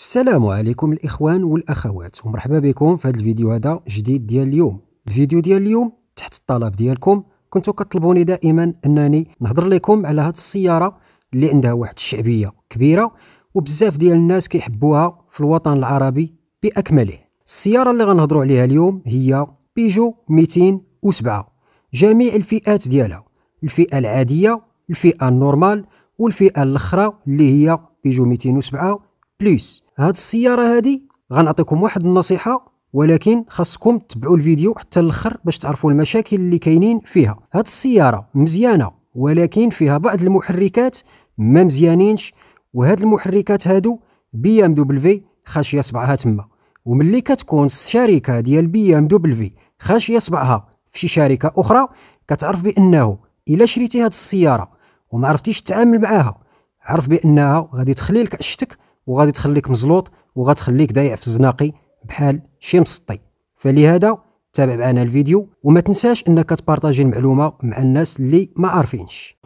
السلام عليكم الاخوان والاخوات ومرحبا بكم في هذا الفيديو هذا جديد ديال اليوم الفيديو ديال اليوم تحت الطلب ديالكم كنتو كطلبوني دائما انني نهضر لكم على هذه السياره اللي عندها واحد الشعبيه كبيره وبزاف ديال الناس كيحبوها في الوطن العربي باكمله السياره اللي غنهضروا عليها اليوم هي بيجو 207 جميع الفئات ديالها الفئه العاديه الفئه النورمال والفئه الاخرى اللي هي بيجو 207 بلس هاد السياره هادي غنعطيكم واحد النصيحه ولكن خاصكم تبعوا الفيديو حتى الاخر باش تعرفوا المشاكل اللي كاينين فيها هاد السياره مزيانه ولكن فيها بعض المحركات ما مزيانينش وهاد المحركات هادو بي ام دبليو خاشيه سبعها تما وملي كتكون الشركه ديال بي ام دبليو خاشيه سبعها في شي شركه اخرى كتعرف بانه الا شريتي هاد السياره وما عرفتيش تتعامل معاها عرف بانها غادي تخلي لك عشتك وغادي تخليك مزلوط وغتخليك ضايع في الزناقي بحال شي مسطي فلهذا تابع معنا الفيديو وما تنساش انك تبارطاجي المعلومه مع الناس اللي ما عارفينش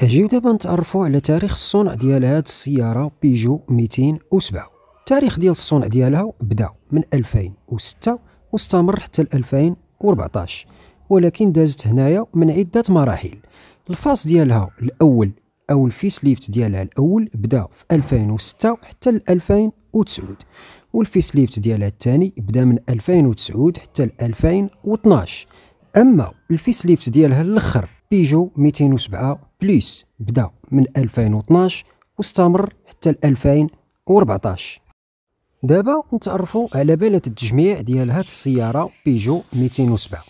اجيو دابا نتعرفوا على تاريخ الصنع ديال هاد السياره بيجو 207 التاريخ ديال الصنع ديالها بدا من 2006 واستمر حتى 2014 ولكن دازت هنايا من عده مراحل الفاس ديالها الاول او الفيس ليفت ديالها الاول بدا في 2006 حتى 2009 والفيس ليفت ديالها الثاني بدا من 2009 حتى 2012 اما الفيس ليفت ديالها الاخر بيجو 207 بليس بدا من 2012 واستمر حتى 2014 دابا نتعرفوا على بلد التجميع ديال هاد السياره بيجو 207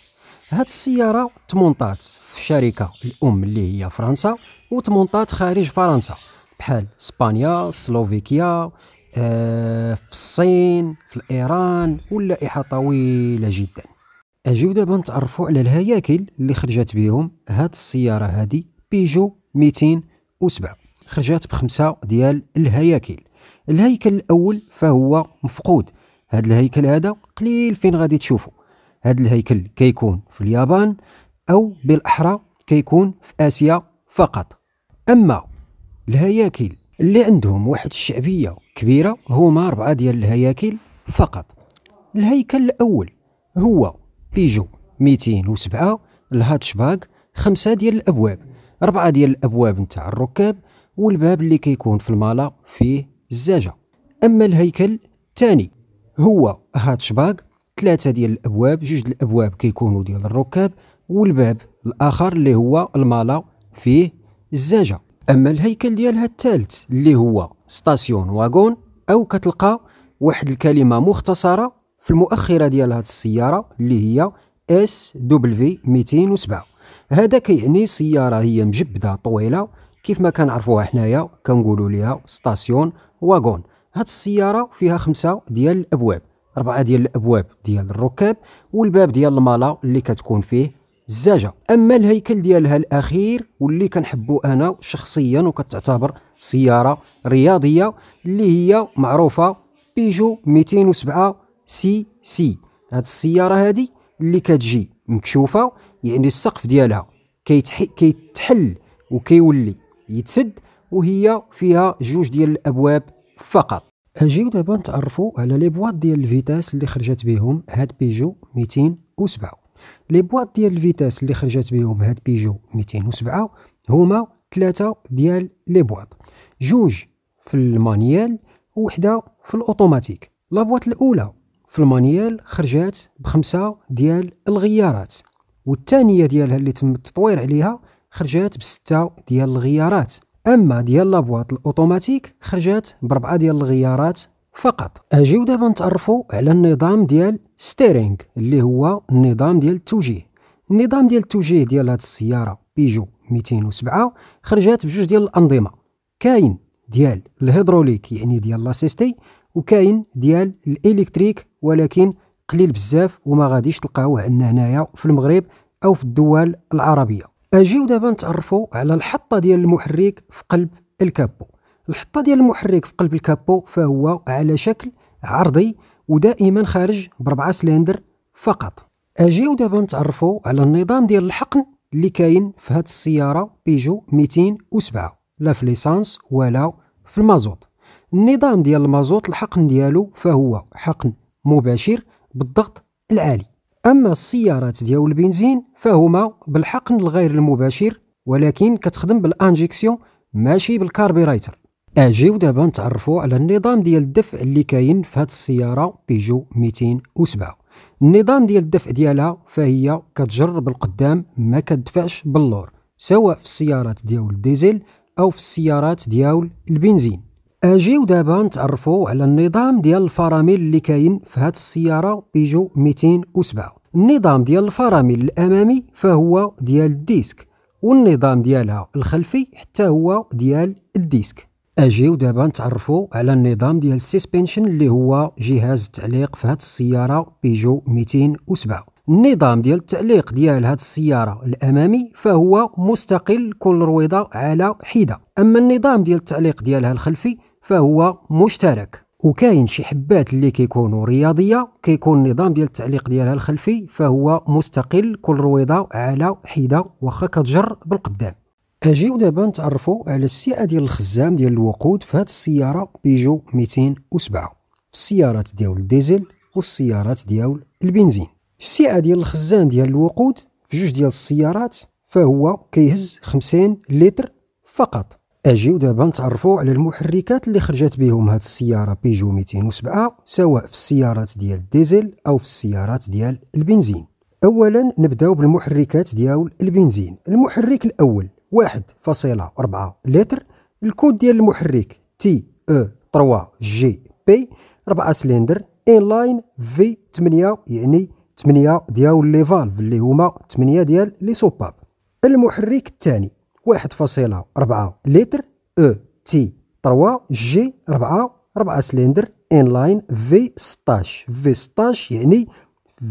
هاد السياره تمونطات في الشركه الام اللي هي فرنسا وتمونطات خارج فرنسا بحال اسبانيا سلوفيكيا آه في الصين في ايران واللائحه طويله جدا اجيو دابا نتعرفوا على الهياكل اللي خرجت بهم هاد السياره هادي بيجو 207 خرجت بخمسه ديال الهياكل الهيكل الاول فهو مفقود هذا الهيكل هذا قليل فين غادي تشوفه هذا الهيكل كيكون في اليابان او بالاحرى كيكون في اسيا فقط اما الهياكل اللي عندهم واحد الشعبيه كبيره هما اربعه ديال الهياكل فقط الهيكل الاول هو بيجو 207 الهاتشباك خمسه ديال الابواب اربعه ديال الابواب نتاع الركاب والباب اللي كيكون في المالا فيه الزاجه اما الهيكل الثاني هو هاتشباك ثلاثه ديال الابواب جوج الابواب كيكونوا ديال الركاب والباب الاخر اللي هو المالا فيه الزاجه اما الهيكل ديالها الثالث اللي هو ستاسيون واغون او كتلقى واحد الكلمه مختصره في المؤخره ديال هاد السياره اللي هي اس دبليو 207 هذا كيعني سياره هي مجبده طويله كيف ما كنعرفوها حنايا كنقولوا ليها ستاسيون واغون هاد السياره فيها خمسه ديال الابواب اربعه ديال الابواب ديال الركاب والباب ديال المالا اللي كتكون فيه الزاجه اما الهيكل ديالها الاخير واللي كنحبو انا شخصيا وكتعتبر سياره رياضيه اللي هي معروفه بيجو 207 سي سي هاد السياره هادي اللي كتجي مكشوفه يعني السقف ديالها كيتحل كيتحل وكيولي يتسد وهي فيها جوج ديال الابواب فقط اجيو دابا نتعرفوا على لي بواط ديال الفيتاس اللي خرجت بهم هاد بيجو 207 لي بواط ديال الفيتاس اللي خرجت بهم هاد بيجو 207 هما ثلاثة ديال لي بواط جوج في المانيال وحده في الاوتوماتيك لا بواط الاولى في المانيال خرجات بخمسة ديال الغيارات والثانيه ديالها اللي تم التطوير عليها خرجات بستة ديال الغيارات اما ديال لابواط الاوتوماتيك خرجات بربعه ديال الغيارات فقط اجيو دابا نتعرفوا على النظام ديال ستيرينغ اللي هو النظام ديال التوجيه النظام ديال التوجيه ديال هذه السياره بيجو 207 خرجات بجوج ديال الانظمه كاين ديال الهيدروليك يعني ديال لاسيستي وكاين ديال الالكتريك ولكن قليل بزاف وما غاديش تلقاوه عندنا هنايا في المغرب او في الدول العربيه اجيو دابا نتعرفوا على الحطه ديال المحرك في قلب الكابو الحطه ديال المحرك في قلب الكابو فهو على شكل عرضي ودائما خارج بربعه سلندر فقط اجيو دابا نتعرفوا على النظام ديال الحقن اللي كاين في هاد السياره بيجو 207 لا في ليسانس ولا في المازوت النظام ديال المازوت الحقن ديالو فهو حقن مباشر بالضغط العالي أما السيارات ديال البنزين فهما بالحقن الغير المباشر ولكن كتخدم بالانجيكسيون ماشي بالكاربيرايتر اجيو دابا نتعرفوا على النظام ديال الدفع اللي كاين في هذه السياره بيجو 207 النظام ديال الدفع ديالها فهي كتجر بالقدام ما كتدفعش باللور سواء في السيارات ديال الديزل او في السيارات ديال البنزين اجيو دابا نتعرفوا على النظام ديال الفرامل اللي كاين في هذه السياره بيجو 207 النظام ديال الفرامل الامامي فهو ديال الديسك والنظام ديالها الخلفي حتى هو ديال الديسك اجيو دابا نتعرفوا على النظام ديال السسبنشن اللي هو جهاز التعليق في هذه السياره بيجو 207 النظام ديال التعليق ديال هاد السيارة الأمامي فهو مستقل كل رويضة على حدة أما النظام ديال التعليق ديالها الخلفي فهو مشترك وكاين شي حبات اللي كيكونوا رياضيه كيكون النظام ديال التعليق ديالها الخلفي فهو مستقل كل رويضه على حده واخا كتجر بالقدام اجيو دابا نتعرفوا على السعه ديال الخزام ديال الوقود في هذه السياره بيجو 207 السيارات ديال الديزل والسيارات ديال البنزين السعه ديال الخزان ديال الوقود في جوج ديال السيارات فهو كيهز 50 لتر فقط اجيو دابا نتعرفوا على المحركات اللي خرجت بهم هاد السياره بيجو 207 سواء في السيارات ديال الديزل او في السيارات ديال البنزين اولا نبداو بالمحركات ديال البنزين المحرك الاول 1.4 لتر الكود ديال المحرك تي او 3 جي بي 4 سلندر ان لاين في 8 يعني 8 ديال لي فالف اللي هما 8 ديال لي سوباب المحرك الثاني واحد فاصلة ربعة لتر أو تي تروا جي ربعة ربعة سلندر إن لاين في ستاش في ستاش يعني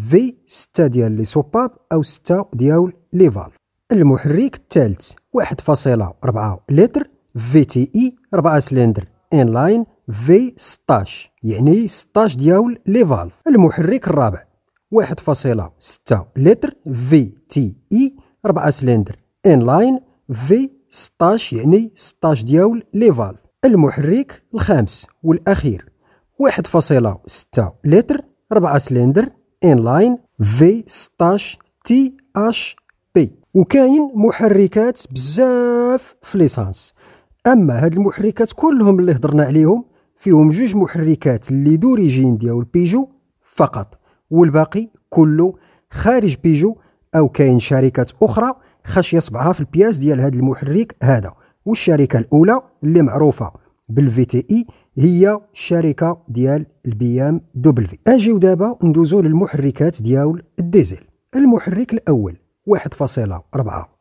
في ستة ديال لي سوباب أو ستة ديال لي فالف المحرك الثالث واحد فاصلة ربعة لتر في تي إي ربعة سلندر إن لاين في ستاش يعني ستاش ديال لي فالف المحرك الرابع واحد فاصلة ستة لتر في تي إي ربعة سلندر إن لاين في 16 يعني 16 ديال لي فالف المحرك الخامس والاخير 1.6 لتر 4 سلندر ان لاين في 16 تي اش بي وكاين محركات بزاف في ليسانس اما هاد المحركات كلهم اللي هضرنا عليهم فيهم جوج محركات اللي دوريجين ديال بيجو فقط والباقي كله خارج بيجو او كاين شركات اخرى خاش يصبعها في البياس ديال هذا المحرك هذا والشركه الاولى اللي معروفه بالفي تي اي هي الشركه ديال البي ام دبليو اجيو دابا ندوزو للمحركات ديال الديزل المحرك الاول 1.4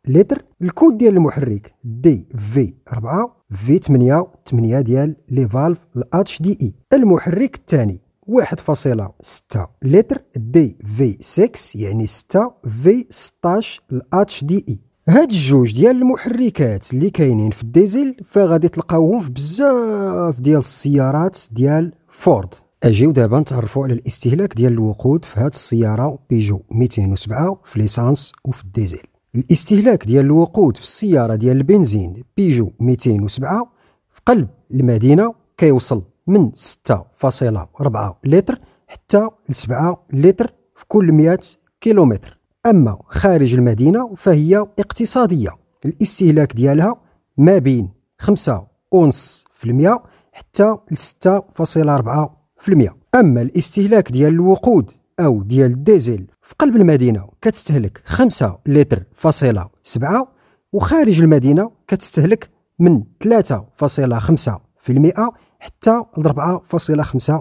لتر الكود ديال المحرك دي في 4 في 8 8 ديال لي فالف الاتش دي اي المحرك الثاني 1.6 لتر دي في 6 يعني 6 في 16 الاتش دي اي هاد الجوج ديال المحركات اللي كاينين في الديزل فغادي تلقاوهم في بزاف ديال السيارات ديال فورد اجيو دابا نتعرفوا على الاستهلاك ديال الوقود في هاد السياره بيجو 207 في ليسانس وفي الديزل الاستهلاك ديال الوقود في السياره ديال البنزين بيجو 207 في قلب المدينه كيوصل من 6.4 لتر حتى ل 7 لتر في كل 100 كيلومتر اما خارج المدينه فهي اقتصاديه الاستهلاك ديالها ما بين 5.5% حتى 6.4% اما الاستهلاك ديال الوقود او ديال الديزل في قلب المدينه كتستهلك 5 لتر فاصله 7 وخارج المدينه كتستهلك من 3.5% حتى 4.5%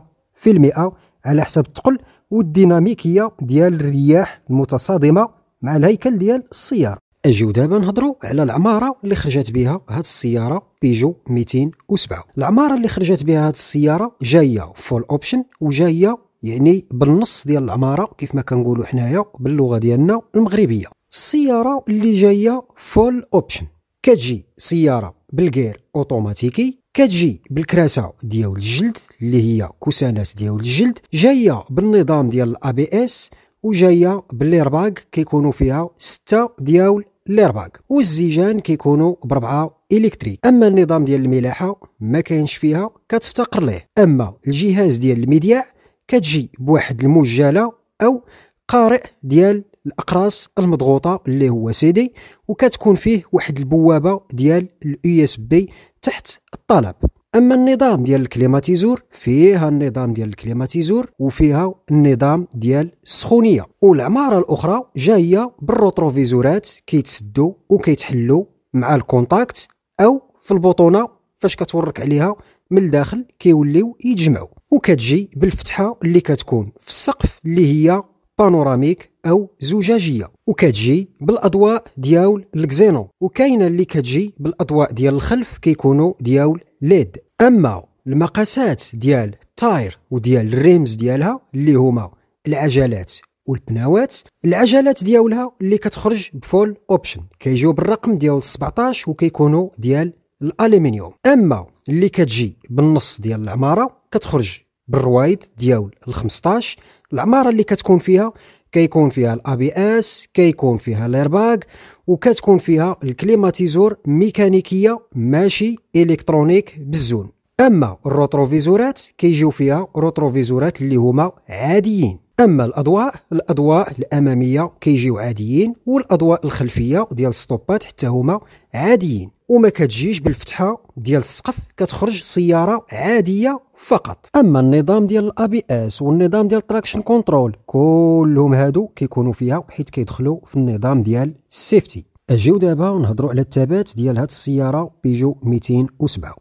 على حسب الثقل والديناميكيه ديال الرياح المتصادمه مع الهيكل ديال السياره اجيو دابا نهضروا على العماره اللي خرجت بها هاد السياره بيجو 207 العماره اللي خرجت بها هاد السياره جايه فول اوبشن وجايه يعني بالنص ديال العماره كيف ما كنقولوا حنايا باللغه ديالنا المغربيه السياره اللي جايه فول اوبشن كتجي سياره بالغير اوتوماتيكي كتجي بالكراسه ديال الجلد اللي هي كوسانات ديال الجلد جايه بالنظام ديال الـ بي اس وجايه بالليرباك كيكونوا فيها ستة ديال الليرباك والزيجان كيكونوا بربعه الكتريك اما النظام ديال الملاحه ما كاينش فيها كتفتقر ليه اما الجهاز ديال المذياع كتجي بواحد المجالة او قارئ ديال الاقراص المضغوطه اللي هو سي دي وكتكون فيه واحد البوابه ديال الاي اس بي تحت الطلب اما النظام ديال الكليماتيزور فيها النظام ديال الكليماتيزور وفيها النظام ديال السخونيه والعماره الاخرى جايه بالروتروفيزورات كيتسدوا وكيتحلوا مع الكونتاكت او في البطونه فاش كتورك عليها من الداخل كيوليو يتجمعوا وكتجي بالفتحه اللي كتكون في السقف اللي هي بانوراميك او زجاجيه وكتجي بالاضواء ديال الكزينو وكاينه اللي كتجي بالاضواء ديال الخلف كيكونوا ديال ليد اما المقاسات ديال التاير وديال الريمز ديالها اللي هما العجلات والبناوات العجلات ديالها اللي كتخرج بفول اوبشن كيجيو بالرقم ديال 17 وكيكونوا ديال الالومنيوم اما اللي كتجي بالنص ديال العماره كتخرج بالروايد ديال ال 15 العماره اللي كتكون فيها كيكون فيها الابي اس كيكون فيها الايرباك وكتكون فيها الكليماتيزور ميكانيكيه ماشي الكترونيك بالزون اما الروتروفيزورات كيجيو فيها روتروفيزورات اللي هما عاديين اما الاضواء الاضواء الاماميه كيجيو عاديين والاضواء الخلفيه ديال الستوبات حتى هما عاديين وما كتجيش بالفتحه ديال السقف كتخرج سياره عاديه فقط اما النظام ديال بي اس والنظام ديال التراكشن كنترول كلهم هادو كيكونوا فيها حيت كيدخلوا في النظام ديال السيفتي اجيو دابا ونهضروا على الثبات ديال هاد السياره بيجو 207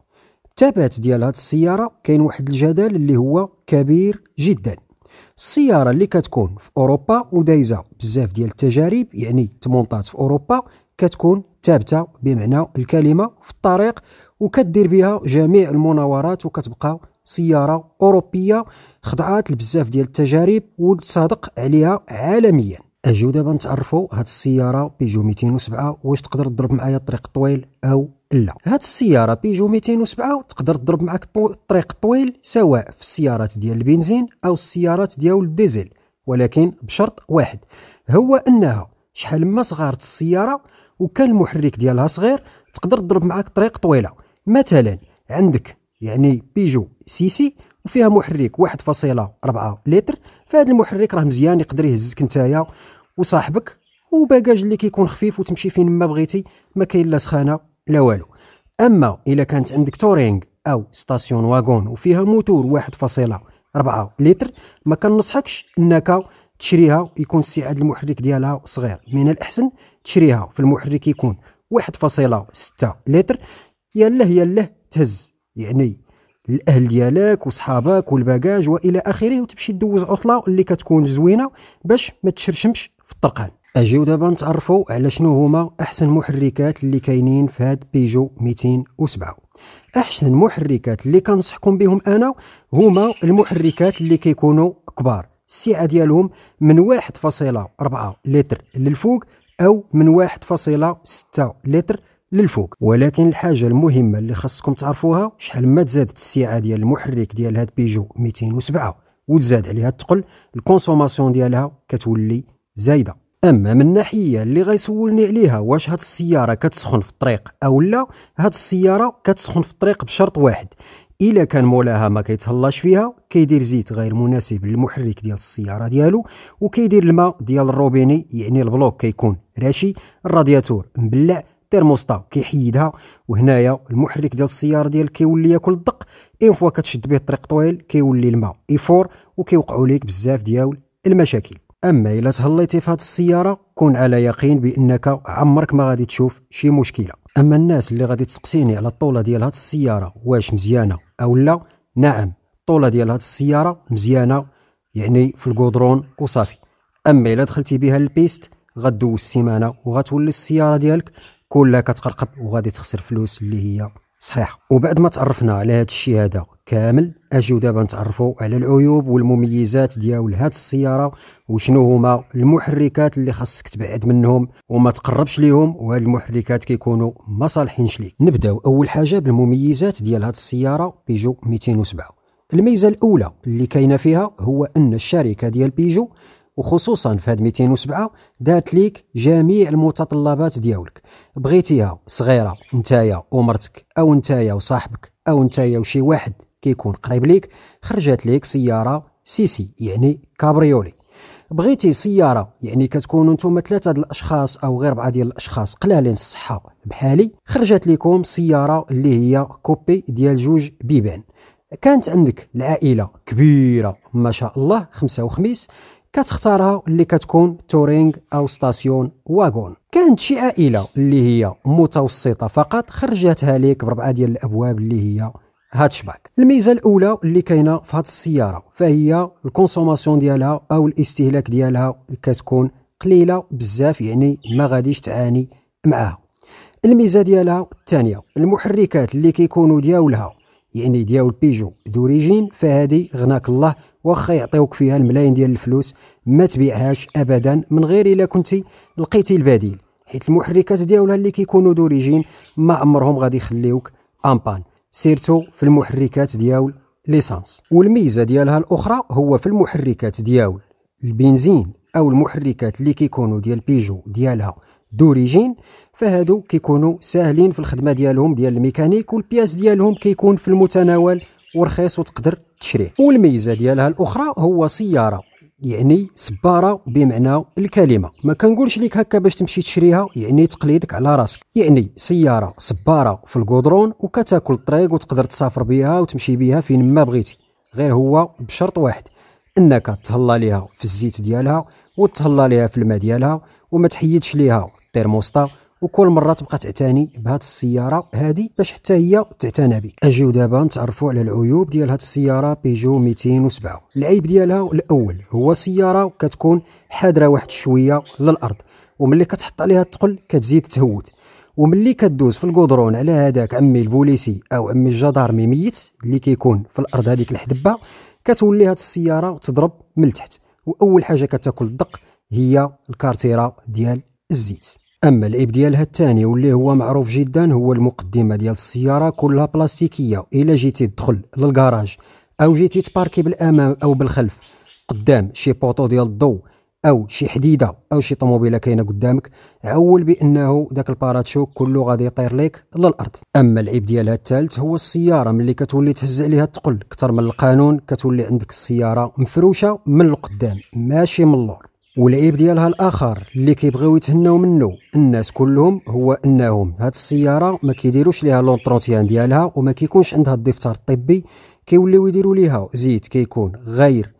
الثبات ديال هاد السياره كاين واحد الجدل اللي هو كبير جدا السياره اللي كتكون في اوروبا ودايزه بزاف ديال التجارب يعني تمونطات في اوروبا كتكون ثابته بمعنى الكلمه في الطريق وكدير بها جميع المناورات وكتبقى سياره اوروبيه خضعات لبزاف ديال التجارب وتصادق عليها عالميا اجو دابا نتعرفوا هاد السياره بيجو 207 واش تقدر تضرب معايا الطريق طويل او لا هاد السياره بيجو 207 تقدر تضرب معاك الطريق الطويل سواء في السيارات ديال البنزين او السيارات ديال الديزل ولكن بشرط واحد هو انها شحال ما صغرت السياره وكان المحرك ديالها صغير تقدر تضرب معاك طريق طويله مثلا عندك يعني بيجو سيسي وفيها محرك 1.4 لتر فهاد المحرك راه مزيان يقدر يهزك نتايا وصاحبك وباجاج اللي كيكون خفيف وتمشي فين ما بغيتي ما كاين لا سخانه لا والو اما الا كانت عندك تورينغ او ستاسيون واغون وفيها موتور 1.4 لتر ما كننصحكش انك تشريها يكون استيعاد المحرك ديالها صغير من الاحسن تشريها في المحرك يكون 1.6 لتر يا يلا تهز يعني الاهل ديالك وصحابك والباجاج والى اخره وتمشي دوز عطله اللي كتكون زوينه باش ما تشرشمش في الطرقان اجيو دابا نتعرفوا على شنو هما احسن محركات اللي كاينين في هاد بيجو 207 احسن محركات اللي كنصحكم بهم انا هما المحركات اللي كيكونوا كبار السعه ديالهم من 1.4 لتر للفوق او من 1.6 لتر للفوق ولكن الحاجه المهمه اللي خاصكم تعرفوها شحال ما تزادت السعه ديال المحرك ديال هاد بيجو 207 وتزاد عليها الثقل الكونسوماسيون ديالها كتولي زايده اما من الناحيه اللي غيسولني عليها واش هاد السياره كتسخن في الطريق او لا هاد السياره كتسخن في الطريق بشرط واحد الا كان مولاها ما كيتهلاش فيها كيدير زيت غير مناسب للمحرك ديال السياره ديالو وكيدير الماء ديال الروبيني يعني البلوك كيكون راشي الرادياتور مبلع الترموستا كيحيدها وهنايا المحرك ديال السياره ديالك كيولي ياكل الدق اين فوا كتشد به الطريق طويل كيولي الماء يفور وكيوقعوا ليك بزاف ديال المشاكل اما الا تهليتي في هذه السياره كون على يقين بانك عمرك ما غادي تشوف شي مشكله اما الناس اللي غادي تسقسيني على الطوله ديال هذه السياره واش مزيانه او لا نعم الطوله ديال هذه السياره مزيانه يعني في الكودرون وصافي اما الا دخلتي بها البيست غدوز السيمانه وغتولي السياره ديالك كلها كتقرقب وغادي تخسر فلوس اللي هي صحيحه وبعد ما تعرفنا على هذا الشيء هذا كامل اجيو دابا نتعرفوا على العيوب والمميزات ديال هاد السياره وشنو هما المحركات اللي خاصك تبعد منهم وما تقربش ليهم وهاد المحركات كيكونوا ما صالحينش ليك نبداو اول حاجه بالمميزات ديال هاد السياره بيجو 207 الميزه الاولى اللي كاينه فيها هو ان الشركه ديال بيجو وخصوصا في هاد 207 دارت ليك جميع المتطلبات ديالك بغيتيها صغيره نتايا ومرتك او نتايا وصاحبك او نتايا وشي واحد كيكون قريب ليك خرجت ليك سياره سيسي يعني كابريولي بغيتي سياره يعني كتكون نتوما ثلاثه ديال الاشخاص او غير بعض ديال الاشخاص قلالين الصحه بحالي خرجت لكم سياره اللي هي كوبي ديال جوج بيبان كانت عندك العائله كبيره ما شاء الله خمسه وخميس كتختارها اللي كتكون تورينغ او ستاسيون واغون كانت شي عائله اللي هي متوسطه فقط خرجتها ليك بربعه ديال الابواب اللي هي هاتشباك الميزه الاولى اللي كاينه في هذه السياره فهي الكونسوماسيون ديالها او الاستهلاك ديالها كتكون قليله بزاف يعني ما غاديش تعاني معاها الميزه ديالها الثانيه المحركات اللي كيكونوا دياولها يعني دياول بيجو دوريجين فهادي غناك الله واخا يعطيوك فيها الملايين ديال الفلوس ما تبيعهاش ابدا من غير الا كنتي لقيتي البديل حيت المحركات ديالها اللي كيكونوا دوريجين ما عمرهم غادي يخليوك امبان سيرتو في المحركات ديال ليسانس والميزه ديالها الاخرى هو في المحركات ديال البنزين او المحركات اللي كيكونوا ديال بيجو ديالها دوريجين فهادو كيكونوا ساهلين في الخدمه ديالهم ديال الميكانيك والبياس ديالهم كيكون في المتناول ورخيص وتقدر تشريه والميزه ديالها الاخرى هو سياره يعني سباره بمعنى الكلمه ما كنقولش لك هكا باش تمشي تشريها يعني تقليدك على راسك يعني سياره سباره في القودرون وكتاكل الطريق وتقدر تسافر بها وتمشي بها فين ما بغيتي غير هو بشرط واحد انك تهلا ليها في الزيت ديالها وتهلا ليها في الماء ديالها وما تحيدش ليها الترموستا وكل مره تبقى تعتني بهاد السياره هادي باش حتى هي تعتنى بك اجيو دابا نتعرفوا على العيوب ديال هاد السياره بيجو 207 العيب ديالها الاول هو سياره كتكون حادره واحد شويه للارض وملي كتحط عليها الثقل كتزيد تهوت وملي كدوز في القدرون على هذاك عمي البوليسي او عمي الجدارمي ميت اللي كيكون في الارض هذيك الحدبه كتولي هاد السياره تضرب من تحت واول حاجه كتاكل الدق هي الكارتيره ديال الزيت اما الاب ديالها الثاني واللي هو معروف جدا هو المقدمه ديال السياره كلها بلاستيكيه الا جيتي تدخل للكراج او جيتي تباركي بالامام او بالخلف قدام شي بوطو ديال الضو او شي حديده او شي طوموبيله كاينه قدامك عول بانه داك الباراتشوك كله غادي يطير لك للارض اما العيب ديالها الثالث هو السياره ملي كتولي تهز عليها الثقل اكثر من القانون كتولي عندك السياره مفروشه من القدام ماشي من اللور والعيب ديالها الاخر اللي كيبغيو يتهناو منه الناس كلهم هو انهم هاد السياره ما كيديروش ليها لونطروتيان ديالها وما كيكونش عندها الدفتر الطبي كيوليو يديروا ليها زيت كيكون غير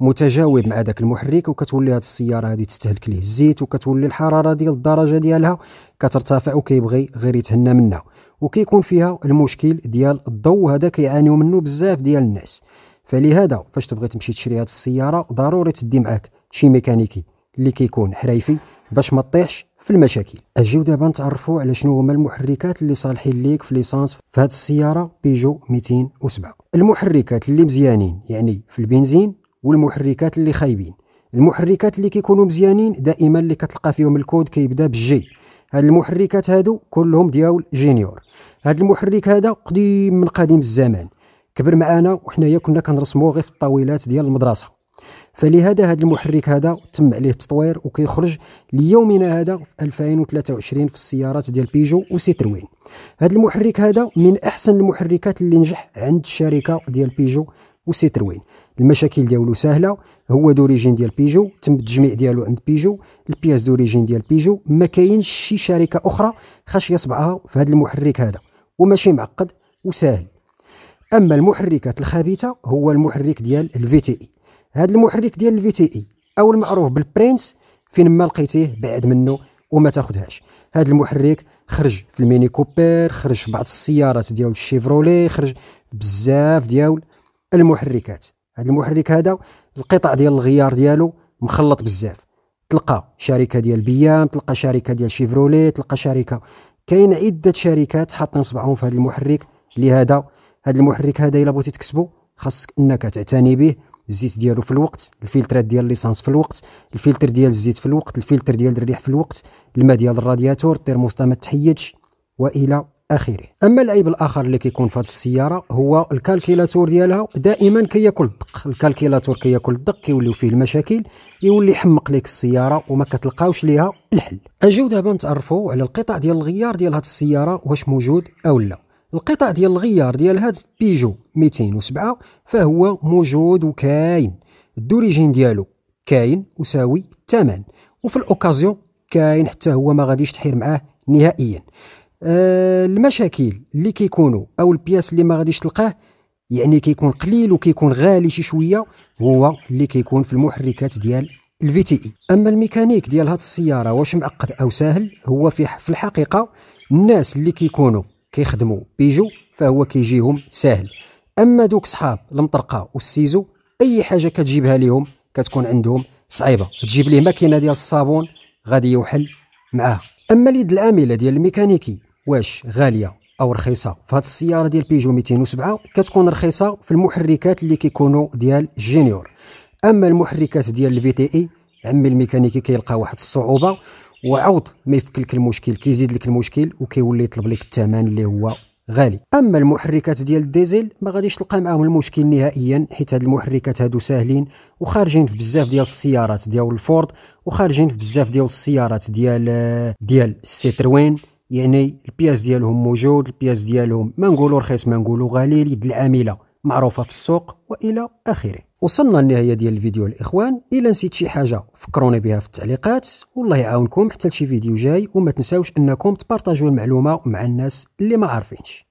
متجاوب مع داك المحرك وكتولي هاد السياره هادي تستهلك ليه الزيت وكتولي الحراره ديال الدرجه ديالها كترتفع وكيبغي غير يتهنى منها وكيكون فيها المشكل ديال الضوء هذا كيعانيو منه بزاف ديال الناس فلهذا فاش تبغي تمشي تشري هاد السياره ضروري تدي معاك شي ميكانيكي اللي كيكون حرايفي باش ما تطيحش في المشاكل اجيو دابا نتعرفوا على شنو هما المحركات اللي صالحين ليك في ليسانس في هذه السياره بيجو 207 المحركات اللي مزيانين يعني في البنزين والمحركات اللي خايبين المحركات اللي كيكونوا مزيانين دائما اللي كتلقى فيهم الكود كيبدا بالجي هاد المحركات هادو كلهم ديال جينيور هاد المحرك هذا قديم من قديم الزمان كبر معانا وحنايا كنا كنرسموه غير في الطاولات ديال المدرسه فلهذا هذا المحرك هذا تم عليه التطوير وكيخرج ليومنا هذا في 2023 في السيارات ديال بيجو وسيتروين هذا المحرك هذا من احسن المحركات اللي نجح عند الشركه ديال بيجو وسيتروين المشاكل ديالو سهله هو دوريجين ديال بيجو تم التجميع ديالو عند بيجو البياس دوريجين ديال بيجو ما كاينش شي شركه اخرى خاش يصبعها في هذا المحرك هذا وماشي معقد وسهل اما المحركات الخبيثه هو المحرك ديال الفي تي اي هذا المحرك ديال الفي تي اي e او المعروف بالبرينس فين ما لقيتيه بعد منه وما تاخذهاش هذا المحرك خرج في الميني كوبر خرج في بعض السيارات ديال الشيفرولي خرج بزاف ديال المحركات هذا المحرك هذا القطع ديال الغيار ديالو مخلط بزاف تلقى شركه ديال بيام تلقى شركه ديال شيفرولي تلقى شركه كاين عده شركات حاطين صبعهم في هذا المحرك لهذا هذا المحرك هذا الا بغيتي تكسبو خاصك انك تعتني به الزيت ديالو في الوقت الفلترات ديال ليسانس في الوقت الفلتر ديال الزيت في الوقت الفلتر ديال الريح في الوقت الماء ديال الرادياتور الترموستا ما تحيدش والى اخره اما العيب الاخر اللي كيكون في هذه السياره هو الكالكيلاتور ديالها دائما كياكل الدق الكالكيلاتور كياكل الدق كيوليو فيه المشاكل يولي يحمق لك السياره وما كتلقاوش ليها الحل اجيو دابا نتعرفوا على القطع ديال الغيار ديال هذه السياره واش موجود او لا القطع ديال الغيار ديال هاد بيجو 207 فهو موجود وكاين الدوريجين ديالو كاين وساوي الثمن وفي الاوكازيون كاين حتى هو ما غاديش تحير معاه نهائيا آه المشاكل اللي كيكونوا او البياس اللي ما غاديش تلقاه يعني كيكون قليل وكيكون غالي شي شويه هو اللي كيكون في المحركات ديال الفي تي اي اما الميكانيك ديال هاد السياره واش معقد او سهل هو في في الحقيقه الناس اللي كيكونوا كيخدموا بيجو فهو كيجيهم ساهل اما دوك صحاب المطرقه والسيزو اي حاجه كتجيبها ليهم كتكون عندهم صعيبه تجيب ليه ماكينه ديال الصابون غادي يوحل معاه اما اليد العامله ديال الميكانيكي واش غاليه او رخيصه فهاد السياره ديال بيجو 207 كتكون رخيصه في المحركات اللي كيكونوا ديال جينيور اما المحركات ديال الفي تي اي عمي الميكانيكي كيلقى واحد الصعوبه وعوض ما يفك لك المشكل كيزيد لك المشكل وكيولي يطلب لك الثمن اللي هو غالي اما المحركات ديال الديزل ما غاديش تلقى معاهم المشكل نهائيا حيت هاد المحركات هادو ساهلين وخارجين في بزاف ديال السيارات ديال الفورد وخارجين في بزاف ديال السيارات ديال ديال السيتروين يعني البياس ديالهم موجود البياس ديالهم ما نقولوا رخيص ما نقولوا غالي اليد العامله معروفه في السوق والى اخره وصلنا لنهايه ديال الفيديو الاخوان الا نسيت شي حاجه فكروني بها في التعليقات والله يعاونكم حتى لشي فيديو جاي وما تنساوش انكم تبارطاجيو المعلومه مع الناس اللي ما عارفينش